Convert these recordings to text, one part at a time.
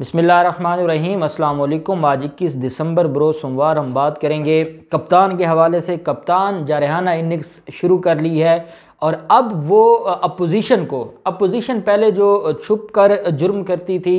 बसमीम अल्लाम आज इक्कीस दिसंबर ब्रो सोमवार हम बात करेंगे कप्तान के हवाले से कप्तान जारहाना इनिंग्स शुरू कर ली है और अब वो अपोजिशन को अपोजिशन पहले जो छुप कर जुर्म करती थी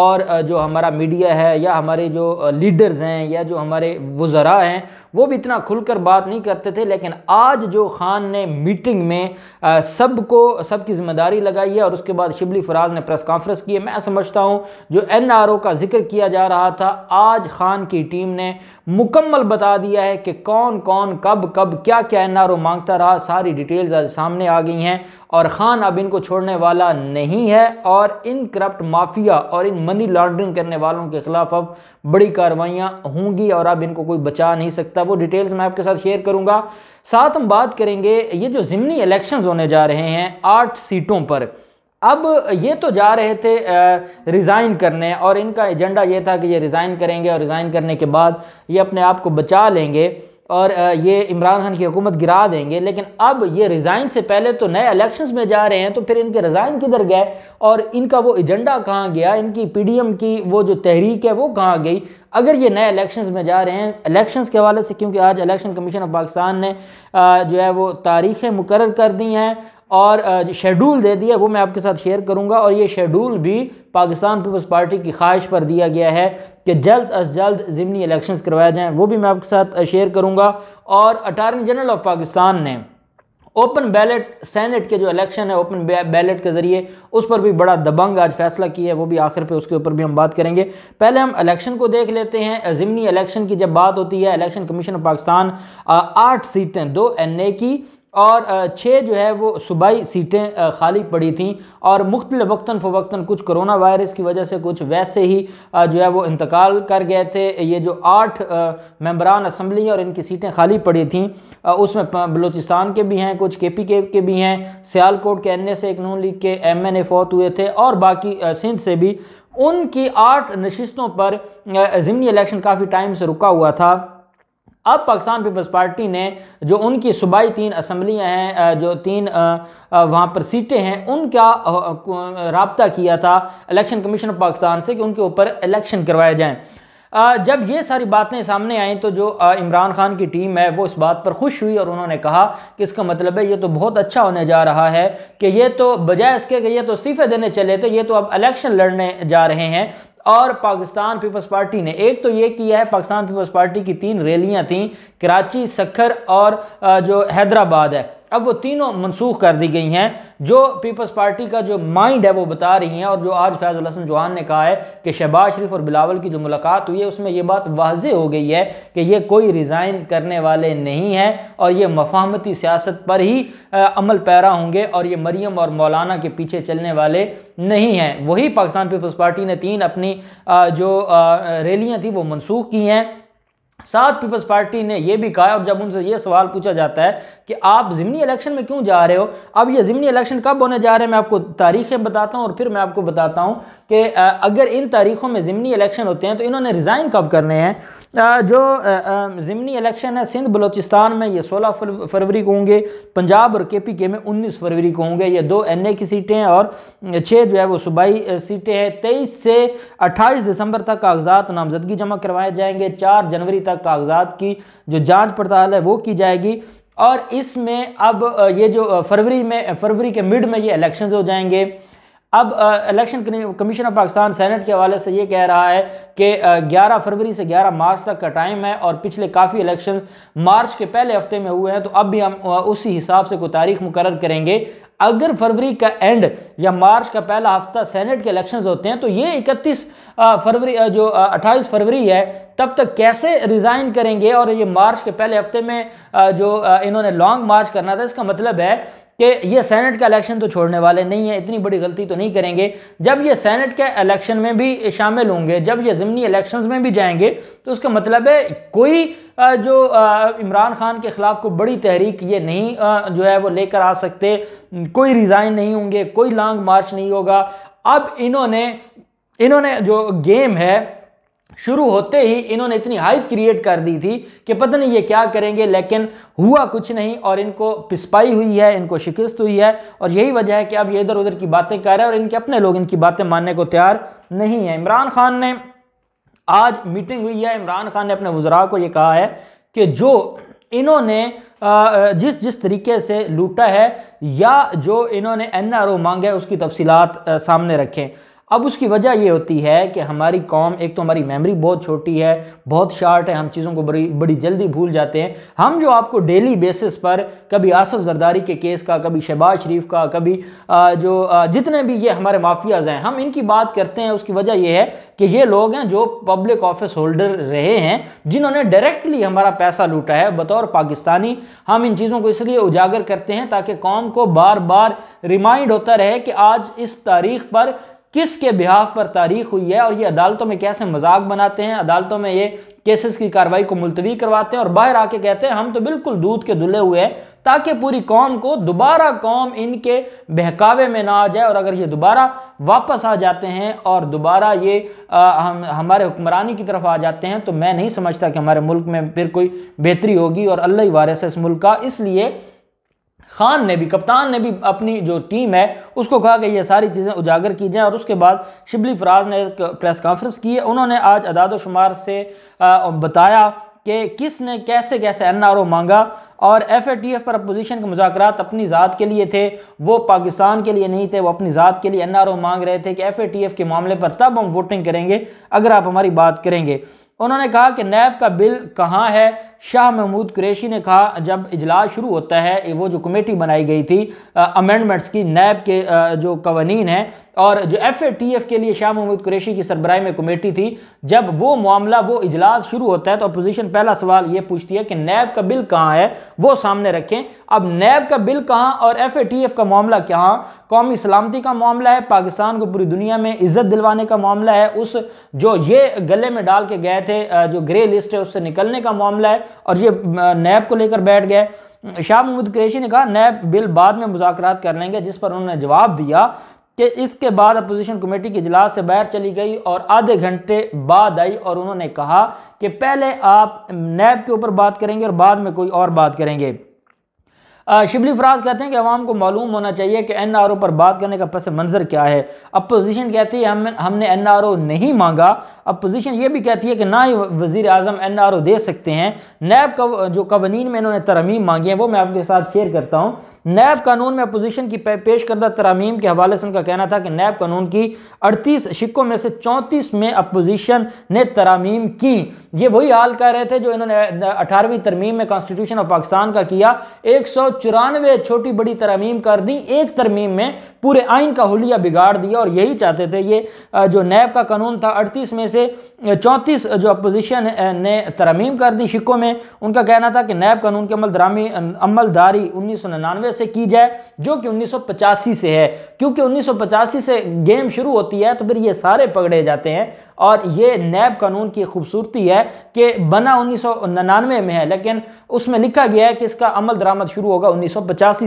और जो हमारा मीडिया है या हमारे जो लीडर्स हैं या जो हमारे वज़रा हैं वो भी इतना खुलकर बात नहीं करते थे लेकिन आज जो खान ने मीटिंग में सबको सबकी जिम्मेदारी लगाई है और उसके बाद शिबली फराज ने प्रेस कॉन्फ्रेंस की है मैं समझता हूँ जो एन आर ओ का जिक्र किया जा रहा था आज खान की टीम ने मुकम्मल बता दिया है कि कौन कौन कब कब क्या क्या एन ओ मांगता रहा सारी डिटेल्स आज सामने आ गई हैं और ख़ान अब इनको छोड़ने वाला नहीं है और इन करप्ट माफिया और इन मनी लॉन्ड्रिंग करने वालों के खिलाफ अब बड़ी कार्रवाइयाँ होंगी और अब इनको कोई बचा नहीं सकता सकता वो डिटेल्स मैं आपके साथ शेयर करूंगा साथ हम बात करेंगे ये जो जिमनी इलेक्शंस होने जा रहे हैं आठ सीटों पर अब ये तो जा रहे थे रिज़ाइन करने और इनका एजेंडा ये था कि ये रिज़ाइन करेंगे और रिज़ाइन करने के बाद ये अपने आप को बचा लेंगे और ये इमरान खान की हुकूमत गिरा देंगे लेकिन अब ये रिज़ाइन से पहले तो नए इलेक्शंस में जा रहे हैं तो फिर इनके रिज़ाइन किधर गए और इनका वो एजेंडा कहाँ गया इनकी पीडीएम की वो जो तहरीक है वो कहाँ गई अगर ये नए इलेक्शंस में जा रहे हैं इलेक्शंस के हवाले से क्योंकि आज इलेक्शन कमीशन ऑफ पाकिस्तान ने जो है वो तारीखें मुकर कर दी हैं और शेड्यूल दे दिया वो मैं आपके साथ शेयर करूंगा और ये शेड्यूल भी पाकिस्तान पीपल्स पार्टी की ख्वाहिश पर दिया गया है कि जल्द अज जल्द जिमनी इलेक्शंस करवाया जाएं वो भी मैं आपके साथ शेयर करूंगा और अटारनी जनरल ऑफ पाकिस्तान ने ओपन बैलेट सेनेट के जो इलेक्शन है ओपन बैलेट के ज़रिए उस पर भी बड़ा दबंग आज फैसला किया है वो भी आखिर पे उसके ऊपर भी हम बात करेंगे पहले हम इलेक्शन को देख लेते हैं जिमनी इलेक्शन की जब बात होती है इलेक्शन कमीशन ऑफ पाकिस्तान आठ सीटें दो एन ए की और छः जो है वो सूबाई सीटें खाली पड़ी थीं और मुख्तल वक्ता फ़वक्ता कुछ करोना वायरस की वजह से कुछ वैसे ही जो है वो इंतकाल कर गए थे ये जो आठ मम्बरान असम्बली और इनकी सीटें खाली पड़ी थीं उसमें बलूचिस्तान के भी हैं कुछ के पी के के भी हैं सियालकोट के एन ए एक नून लीग के एम एन ए फौत हुए थे और बाकी सिंध से भी उनकी आठ नशस्तों पर ज़मनी इलेक्शन काफ़ी टाइम से रुका हुआ था अब पाकिस्तान पीपल्स पार्टी ने जो उनकी सूबाई तीन असम्बलियाँ हैं जो तीन वहाँ पर सीटें हैं उनका रबता किया था इलेक्शन कमीशन ऑफ पाकिस्तान से कि उनके ऊपर इलेक्शन करवाए जाएँ जब ये सारी बातें सामने आई तो जो इमरान खान की टीम है वो इस बात पर खुश हुई और उन्होंने कहा कि इसका मतलब है ये तो बहुत अच्छा होने जा रहा है कि ये तो बजाय इसके कि ये तो इस्तीफ़े देने चले थे ये तो अब इलेक्शन लड़ने जा रहे हैं और पाकिस्तान पीपल्स पार्टी ने एक तो ये किया है पाकिस्तान पीपल्स पार्टी की तीन रैलियां थीं कराची सखर और जो हैदराबाद है अब वो तीनों मनसूख कर दी गई हैं जो पीपल्स पार्टी का जो माइंड है वो बता रही हैं और जो आज फैजुल हसन जौहान ने कहा है कि शहबाज शरीफ और बिलावल की जो मुलाकात हुई है उसमें ये बात वाज हो गई है कि ये कोई रिज़ाइन करने वाले नहीं हैं और ये मफाहमती सियासत पर ही आ, अमल पैरा होंगे और ये मरीम और मौलाना के पीछे चलने वाले नहीं हैं वही पाकिस्तान पीपल्स पार्टी ने तीन अपनी आ, जो रैलियाँ थी वो मनसूख की हैं साथ पीपल्स पार्टी ने यह भी कहा और जब उनसे यह सवाल पूछा जाता है कि आप ज़िमनी इलेक्शन में क्यों जा रहे हो अब यह ज़िमनी इलेक्शन कब होने जा रहे हैं मैं आपको तारीखें बताता हूँ और फिर मैं आपको बताता हूँ कि अगर इन तारीखों में ज़िमनी इलेक्शन होते हैं तो इन्होंने रिज़ाइन कब करने हैं जो ज़िमनी इलेक्शन है सिंध बलोचिस्तान में ये सोलह फरवरी को होंगे पंजाब और के पी के में उन्नीस फरवरी को होंगे ये दो एन ए की सीटें हैं और छः जो है वो सूबाई सीटें हैं तेईस से अट्ठाईस दिसंबर तक कागजात नामजदगी जमा करवाए जाएंगे चार जनवरी तक तक कागजात की जो जांच पड़ताल है वो की जाएगी और इसमें अब ये जो फरवरी में फरवरी के मिड में ये इलेक्शन हो जाएंगे अब election commission of Pakistan senate के हवाले से ये कह रहा है कि 11 फरवरी से 11 मार्च तक का टाइम है और पिछले काफ़ी इलेक्शंस मार्च के पहले हफ्ते में हुए हैं तो अब भी हम उसी हिसाब से कोई तारीख मुकर करेंगे अगर फरवरी का एंड या मार्च का पहला हफ्ता सेनेट के इलेक्शंस होते हैं तो ये 31 फरवरी जो 28 फरवरी है तब तक कैसे रिज़ाइन करेंगे और ये मार्च के पहले हफ्ते में जो इन्होंने लॉन्ग मार्च करना था इसका मतलब है कि ये सेनेट का इलेक्शन तो छोड़ने वाले नहीं है इतनी बड़ी गलती तो नहीं करेंगे जब ये सेनेट के इलेक्शन में भी शामिल होंगे जब ये ज़मनी इलेक्शंस में भी जाएंगे तो उसका मतलब है कोई जो इमरान खान के ख़िलाफ़ कोई बड़ी तहरीक ये नहीं जो है वो लेकर आ सकते कोई रिज़ाइन नहीं होंगे कोई लॉन्ग मार्च नहीं होगा अब इन्होंने इन्होंने जो गेम है शुरू होते ही इन्होंने इतनी हाइप क्रिएट कर दी थी कि पता नहीं ये क्या करेंगे लेकिन हुआ कुछ नहीं और इनको पिसपाई हुई है इनको शिकस्त हुई है और यही वजह है कि अब ये इधर उधर की बातें कर रहे हैं और इनके अपने लोग इनकी बातें मानने को तैयार नहीं है इमरान खान ने आज मीटिंग हुई है इमरान खान ने अपने वजरा को ये कहा है कि जो इन्होंने जिस जिस तरीके से लूटा है या जो इन्होंने एन आर ओ मांगे उसकी तफसीत सामने रखें अब उसकी वजह ये होती है कि हमारी कॉम एक तो हमारी मेमोरी बहुत छोटी है बहुत शार्ट है हम चीज़ों को बड़ी बड़ी जल्दी भूल जाते हैं हम जो आपको डेली बेसिस पर कभी आसफ जरदारी के केस का कभी शहबाज शरीफ का कभी जो जितने भी ये हमारे माफियाज हैं हम इनकी बात करते हैं उसकी वजह यह है कि ये लोग हैं जो पब्लिक ऑफिस होल्डर रहे हैं जिन्होंने डायरेक्टली हमारा पैसा लूटा है बतौर पाकिस्तानी हम इन चीज़ों को इसलिए उजागर करते हैं ताकि कौम को बार बार रिमाइंड होता रहे कि आज इस तारीख पर किसके बिहाफ पर तारीख हुई है और ये अदालतों में कैसे मजाक बनाते हैं अदालतों में ये केसेस की कार्रवाई को मुलतवी करवाते हैं और बाहर आके कहते हैं हम तो बिल्कुल दूध के दुले हुए हैं ताकि पूरी कौम को दोबारा कौम इनके बहकावे में ना आ जाए और अगर ये दोबारा वापस आ जाते हैं और दोबारा ये आ, हम हमारे हुक्मरानी की तरफ आ जाते हैं तो मैं नहीं समझता कि हमारे मुल्क में फिर कोई बेहतरी होगी और अल्लाह वारस इस मुल्क का इसलिए खान ने भी कप्तान ने भी अपनी जो टीम है उसको कहा कि ये सारी चीज़ें उजागर की जाएँ और उसके बाद शिबली फराज ने एक प्रेस कॉन्फ्रेंस की है उन्होंने आज अदाद शुमार से बताया कि किसने कैसे कैसे एन आर ओ मांगा और एफ ए टी एफ पर अपोजिशन के मुजाकर अपनी ज़ात के लिए थे वो पाकिस्तान के लिए नहीं थे वो अपनी ज़ात के लिए एन आर ओ मांग रहे थे कि एफ ए टी एफ के मामले पर तब हम वोटिंग करेंगे अगर आप हमारी बात करेंगे उन्होंने कहा कि नैब का बिल कहाँ है शाह महमूद कुरेशी ने कहा जब इजलास शुरू होता है वो जो कमेटी बनाई गई थी अमेंडमेंट्स की नैब के आ, जो कवानीन हैं और जो एफ ए टी एफ़ के लिए शाह महमूद कुरेशी की सरबराई में कमेटी थी जब वो मामला वो इजलास शुरू होता है तो अपोजिशन पहला सवाल ये पूछती है कि नैब का बिल कहाँ है वो सामने रखें अब नैब का बिल कहाँ और एफ ए टी एफ़ का मामला कहाँ कौमी सलामती का मामला है पाकिस्तान को पूरी दुनिया में इज्जत दिलवाने का मामला है उस जो ये गले में डाल के गए थे थे जो ग्रे लिस्ट है उससे निकलने का मामला है और ये नैब को लेकर बैठ गए शाह महमूद क्रेशी ने कहा नैब बिल बाद में मुजाकर कर लेंगे जिस पर उन्होंने जवाब दिया कि इसके बाद अपोजिशन कमेटी के इजलास से बाहर चली गई और आधे घंटे बाद आई और उन्होंने कहा कि पहले आप नैब के ऊपर बात करेंगे और बाद में कोई और बात करेंगे शिबली फराज कहते हैं कि आवाम को मालूम होना चाहिए कि एन आर ओ पर बात करने का पस मंज़र क्या है अपोजिशन कहती है हम हमने एन आर ओ नहीं मांगा अपोजिशन ये भी कहती है कि ना ही वज़ी अजम एन आर ओ दे सकते हैं नैब कव, जो कवानीन में इन्होंने तरमीम मांगी हैं वो मैं आपके साथ शेयर करता हूँ नैब कानून में अपोजिशन की पे, पेश करदा तरमीम के हवाले से उनका कहना था कि नैब कानून की अड़तीस शिक्कों में से चौंतीस में अपोजिशन ने तरामीम की ये वही हाल कह रहे थे जो इन्होंने अठारहवीं तरमीम में कॉन्स्टिट्यूशन ऑफ पाकिस्तान का किया एक सौ चौरानवे छोटी बड़ी तरमीम कर दी एक तरमीम में पूरे आइन का हुलिया बिगाड़ दिया और यही चाहते थे ये जो नैब का कानून था अड़तीस में से चौंतीस जो अपोजिशन ने तरमीम कर दी शिक्कों में उनका कहना था कि नैब कानून की अमल दरामी अमलदारी उन्नीस से की जाए जो कि उन्नीस से है क्योंकि उन्नीस से गेम शुरू होती है तो फिर ये सारे पकड़े जाते हैं और ये नैब कानून की खूबसूरती है कि बना उन्नीस में है लेकिन उसमें लिखा गया है कि इसका अमल दरामद शुरू होगा उन्नीस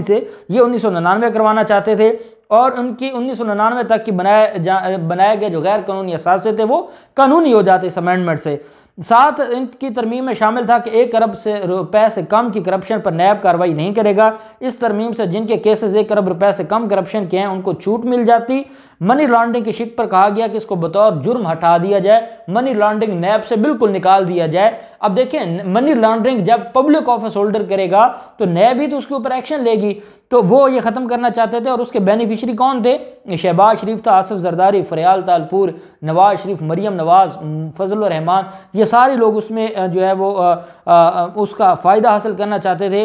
से ये उन्नीस करवाना चाहते थे और उनकी उन्नीस तक की बनाए जा बनाए गए जो गैर कानूनी असासे थे वो कानूनी हो जाते इस अमेंडमेंट से साथ इनकी तरमीम में शामिल था कि एक अरब से रुपए से कम की करप्शन पर नैब कार्रवाई नहीं करेगा इस तरमीम से जिनके केसेस एक अरब रुपए से कम करप्शन के हैं उनको छूट मिल जाती मनी लॉन्ड्रिंग की शिक पर कहा गया कि इसको बतौर जुर्म हटा दिया जाए मनी लॉन्ड्रिंग नैब से बिल्कुल निकाल दिया जाए अब देखें मनी लॉन्ड्रिंग जब पब्लिक ऑफिस होल्डर करेगा तो नैब ही तो उसके ऊपर एक्शन लेगी तो वो ये ख़त्म करना चाहते थे और उसके बेनिफिशरी कौन थे शहबाज शरीफ था आसफ जरदारी फरियाल तालपुर नवाज शरीफ मरीम नवाज फजल रहमान ये ये सारे लोग उसमें जो है वो उसका फ़ायदा हासिल करना चाहते थे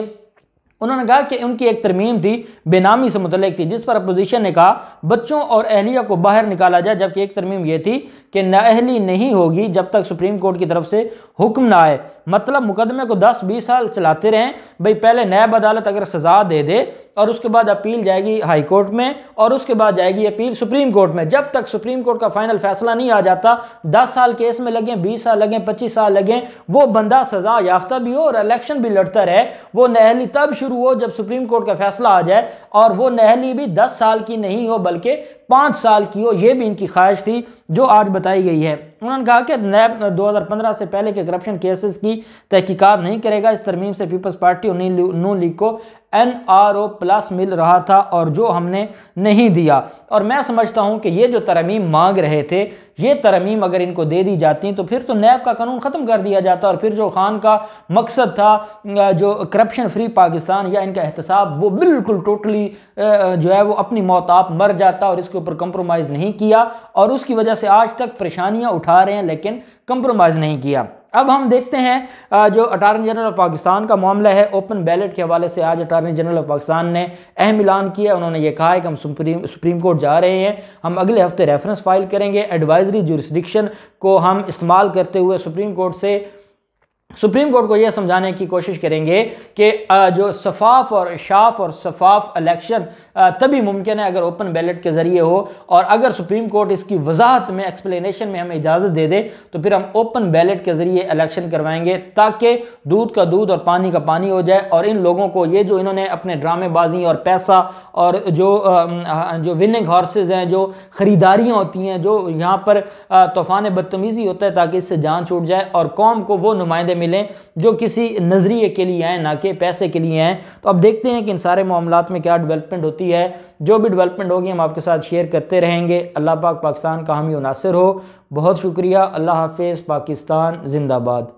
उन्होंने कहा कि उनकी एक तरमीम थी बेनामी से मुतल थी जिस पर अपोजिशन ने कहा बच्चों और अहलिया को बाहर निकाला जाए जबकि एक तरमीम यह थी कि नाअहली नहीं होगी जब तक सुप्रीम कोर्ट की तरफ से हुक्म ना आए मतलब मुकदमे को 10-20 साल चलाते रहें भाई पहले नैब अदालत अगर सज़ा दे दे और उसके बाद अपील जाएगी हाई कोर्ट में और उसके बाद जाएगी अपील सुप्रीम कोर्ट में जब तक सुप्रीम कोर्ट का फाइनल फैसला नहीं आ जाता दस साल केस में लगें बीस साल लगें पच्चीस साल लगें वो बंदा सज़ा याफ्ता भी हो और इलेक्शन भी लड़ता रहे वो नहली तब शुरू शुरू हो जब सुप्रीम कोर्ट का फैसला आ जाए और वो नहली भी दस साल की नहीं हो बल्कि पाँच साल की हो ये भी इनकी ख्वाहिश थी जो आज बताई गई है उन्होंने कहा कि नैब 2015 से पहले के करप्शन केसेस की तहकीकात नहीं करेगा इस तरमीम से पीपल्स पार्टी और नू लीग को एन आर ओ प्लस मिल रहा था और जो हमने नहीं दिया और मैं समझता हूँ कि ये जो तरमीम मांग रहे थे ये तरमीम अगर इनको दे दी जाती तो फिर तो नैब का कानून ख़त्म कर दिया जाता और फिर जो खान का मकसद था जो करप्शन फ्री पाकिस्तान या इनका एहतसाब वो बिल्कुल टोटली जो है वो अपनी मौत आप मर जाता और इसके ऊपर कंप्रोमाइज़ नहीं किया और उसकी वजह से आज तक परेशानियाँ उठा रहे हैं लेकिन कंप्रोमाइज़ नहीं किया अब हम देखते हैं जो अटारनी जनरल ऑफ पाकिस्तान का मामला है ओपन बैलेट के हवाले से आज अटारनी जनरल ऑफ पाकिस्तान ने अहम ऐलान किया उन्होंने ये कहा है कि हम सुप्रीम सुप्रीम कोर्ट जा रहे हैं हम अगले हफ्ते रेफरेंस फाइल करेंगे एडवाइजरी जुरिस्डिक्शन को हम इस्तेमाल करते हुए सुप्रीम कोर्ट से सुप्रीम कोर्ट को यह समझाने की कोशिश करेंगे कि जो शफाफ और शाफ और शफाफ इलेक्शन तभी मुमकिन है अगर ओपन बैलेट के ज़रिए हो और अगर सुप्रीम कोर्ट इसकी वजाहत में एक्सप्लेनेशन में हमें इजाज़त दे दे तो फिर हम ओपन बैलेट के ज़रिए इलेक्शन करवाएंगे ताकि दूध का दूध और पानी का पानी हो जाए और इन लोगों को ये जो इन्होंने अपने ड्रामेबाजी और पैसा और जो जो विनिंग हॉर्सेज हैं जो ख़रीदारियाँ होती हैं जो यहाँ पर तूफ़ान बदतमीज़ी होता है ताकि इससे जान छूट जाए और कौम को वो नुमाइंदे मिलें जो किसी नज़रिए के लिए हैं ना कि पैसे के लिए हैं तो अब देखते हैं कि इन सारे मामला में क्या डेवलपमेंट होती है जो भी डेवलपमेंट होगी हम आपके साथ शेयर करते रहेंगे अल्लाह पाक पाकिस्तान का ही नासिर हो बहुत शुक्रिया अल्लाह हाफिज़ पाकिस्तान जिंदाबाद